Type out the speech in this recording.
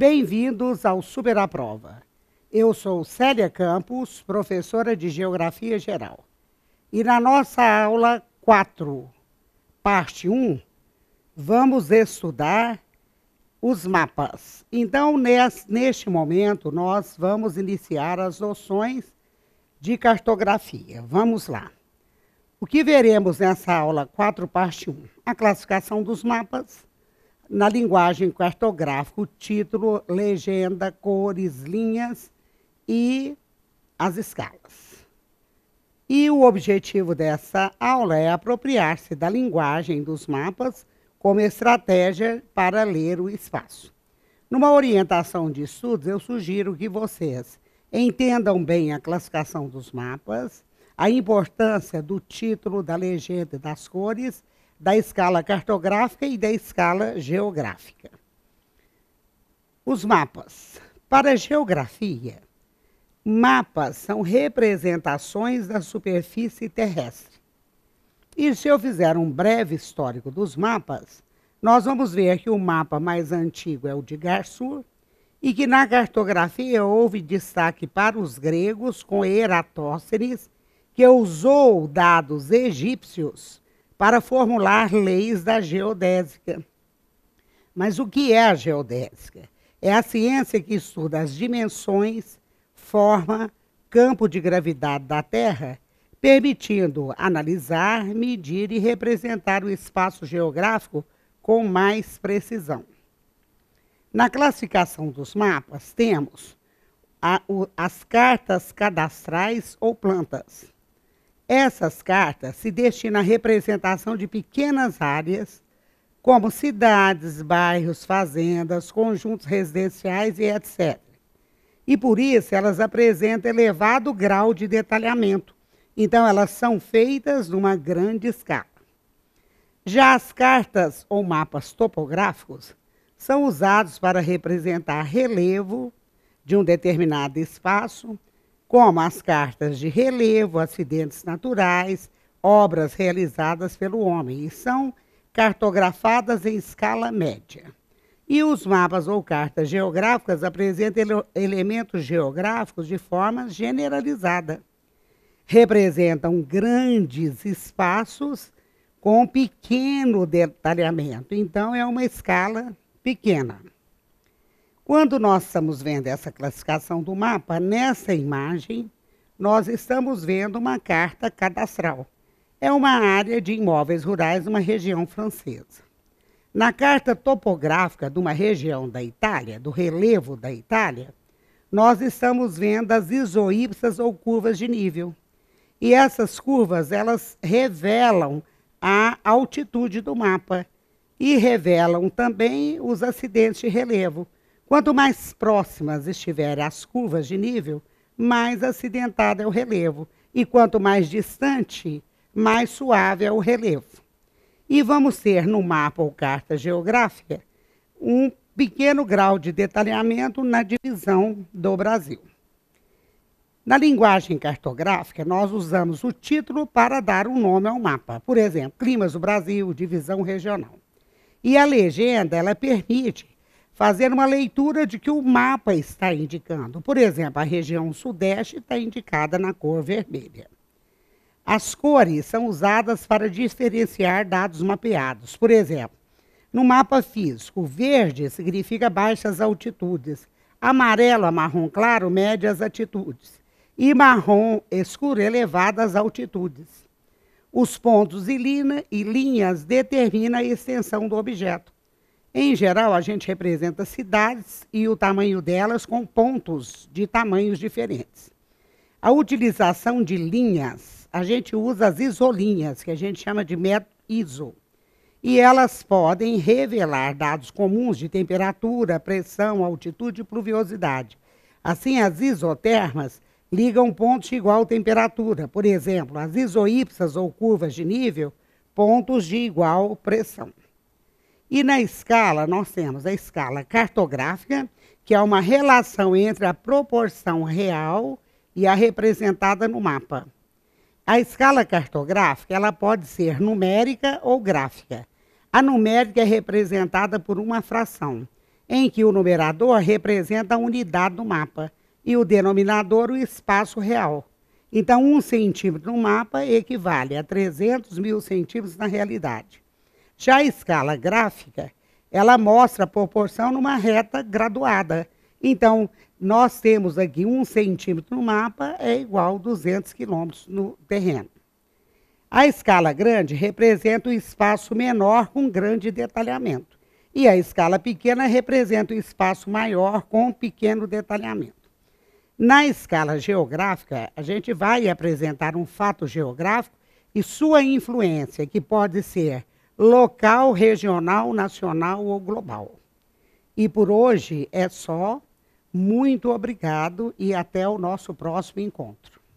Bem-vindos ao Super a Prova. Eu sou Célia Campos, professora de Geografia Geral. E na nossa aula 4, parte 1, vamos estudar os mapas. Então, neste momento, nós vamos iniciar as noções de cartografia. Vamos lá. O que veremos nessa aula 4, parte 1? A classificação dos mapas, na linguagem cartográfica, o título, legenda, cores, linhas e as escalas. E o objetivo dessa aula é apropriar-se da linguagem dos mapas como estratégia para ler o espaço. Numa orientação de estudos, eu sugiro que vocês entendam bem a classificação dos mapas, a importância do título, da legenda e das cores da escala cartográfica e da escala geográfica. Os mapas. Para a geografia, mapas são representações da superfície terrestre. E se eu fizer um breve histórico dos mapas, nós vamos ver que o mapa mais antigo é o de Garçur e que na cartografia houve destaque para os gregos com Eratóstenes, que usou dados egípcios para formular leis da geodésica. Mas o que é a geodésica? É a ciência que estuda as dimensões, forma, campo de gravidade da Terra, permitindo analisar, medir e representar o espaço geográfico com mais precisão. Na classificação dos mapas, temos a, o, as cartas cadastrais ou plantas essas cartas se destinam à representação de pequenas áreas, como cidades, bairros, fazendas, conjuntos residenciais e etc. E por isso elas apresentam elevado grau de detalhamento. Então elas são feitas numa grande escala. Já as cartas ou mapas topográficos são usados para representar relevo de um determinado espaço como as cartas de relevo, acidentes naturais, obras realizadas pelo homem, e são cartografadas em escala média. E os mapas ou cartas geográficas apresentam ele elementos geográficos de forma generalizada. Representam grandes espaços com pequeno detalhamento. Então, é uma escala pequena. Quando nós estamos vendo essa classificação do mapa, nessa imagem, nós estamos vendo uma carta cadastral. É uma área de imóveis rurais uma região francesa. Na carta topográfica de uma região da Itália, do relevo da Itália, nós estamos vendo as isoípsas ou curvas de nível. E essas curvas, elas revelam a altitude do mapa e revelam também os acidentes de relevo Quanto mais próximas estiverem as curvas de nível, mais acidentado é o relevo. E quanto mais distante, mais suave é o relevo. E vamos ter no mapa ou carta geográfica um pequeno grau de detalhamento na divisão do Brasil. Na linguagem cartográfica, nós usamos o título para dar um nome ao mapa. Por exemplo, Climas do Brasil, divisão regional. E a legenda, ela permite fazer uma leitura de que o mapa está indicando. Por exemplo, a região sudeste está indicada na cor vermelha. As cores são usadas para diferenciar dados mapeados. Por exemplo, no mapa físico, verde significa baixas altitudes, amarelo a marrom claro, médias altitudes, e marrom escuro, elevadas altitudes. Os pontos e, e linhas determinam a extensão do objeto. Em geral, a gente representa cidades e o tamanho delas com pontos de tamanhos diferentes. A utilização de linhas, a gente usa as isolinhas, que a gente chama de método ISO. E elas podem revelar dados comuns de temperatura, pressão, altitude e pluviosidade. Assim, as isotermas ligam pontos de igual temperatura. Por exemplo, as isoípsas ou curvas de nível, pontos de igual pressão. E na escala, nós temos a escala cartográfica, que é uma relação entre a proporção real e a representada no mapa. A escala cartográfica, ela pode ser numérica ou gráfica. A numérica é representada por uma fração, em que o numerador representa a unidade do mapa e o denominador o espaço real. Então, um centímetro no mapa equivale a 300 mil centímetros na realidade. Já a escala gráfica, ela mostra a proporção numa reta graduada. Então, nós temos aqui um centímetro no mapa é igual a 200 quilômetros no terreno. A escala grande representa o um espaço menor com grande detalhamento. E a escala pequena representa o um espaço maior com pequeno detalhamento. Na escala geográfica, a gente vai apresentar um fato geográfico e sua influência, que pode ser local, regional, nacional ou global. E por hoje é só. Muito obrigado e até o nosso próximo encontro.